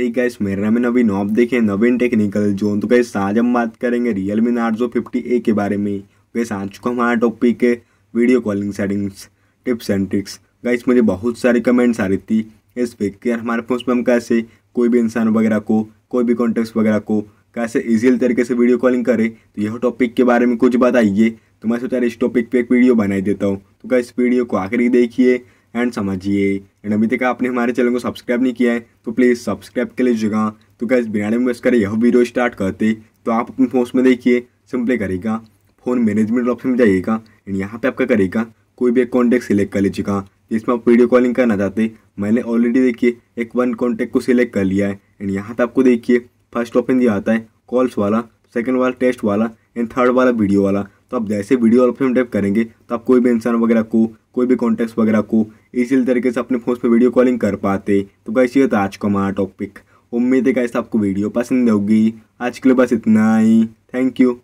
हे gas मेरा नाम है नवीन आप देखे नवीन टेक्निकल जोन तो गैस आज हम बात करेंगे Realme Narzo fifty A के बारे में गैस आ चुका हमारा टॉपिक है video calling settings tips and tricks guys मुझे बहुत सारी कमेंट्स आ रही थी इस पे कि हमारे फोन पर हम कैसे कोई भी इंसान वगैरह को कोई भी कॉन्टेक्ट वगैरह को कैसे ईजी तरीके से वीडियो कॉलिंग करें तो यह टॉपिक के बारे में कुछ बताइए तो मैं सोचा इस टॉपिक पर एक वीडियो बनाई देता हूँ तो क्या इस वीडियो को आखिर देखिए एंड समझिए एंड अभी तक आपने हमारे चैनल को सब्सक्राइब नहीं किया है तो प्लीज़ सब्सक्राइब कर लीजिएगा तो तो इस बिना में करें यह वीडियो स्टार्ट करते तो आप अपने फोन में देखिए सिंपली करेगा फ़ोन मैनेजमेंट ऑप्शन में जाइएगा एंड यहाँ पे आपका करेगा कोई भी एक कॉन्टैक्ट सिलेक्ट कर लीजिएगा जिसमें तो आप वीडियो कॉलिंग करना चाहते मैंने ऑलरेडी देखिए एक वन कॉन्टैक्ट को सिलेक्ट कर लिया है एंड यहाँ पर आपको देखिए फर्स्ट ऑप्शन दिया आता है कॉल्स वाला सेकेंड वाला टेस्ट वाला एंड थर्ड वाला वीडियो वाला तो आप जैसे वीडियो ऑप्शन टाइप करेंगे तो आप कोई भी इंसान वगैरह को कोई भी कॉन्टैक्ट वगैरह को इसी तरीके से अपने फ़ोन पर वीडियो कॉलिंग कर पाते तो कैसे ये था आज का हमारा टॉपिक उम्मीद है कैसे आपको वीडियो पसंद होगी आज के लिए बस इतना ही थैंक यू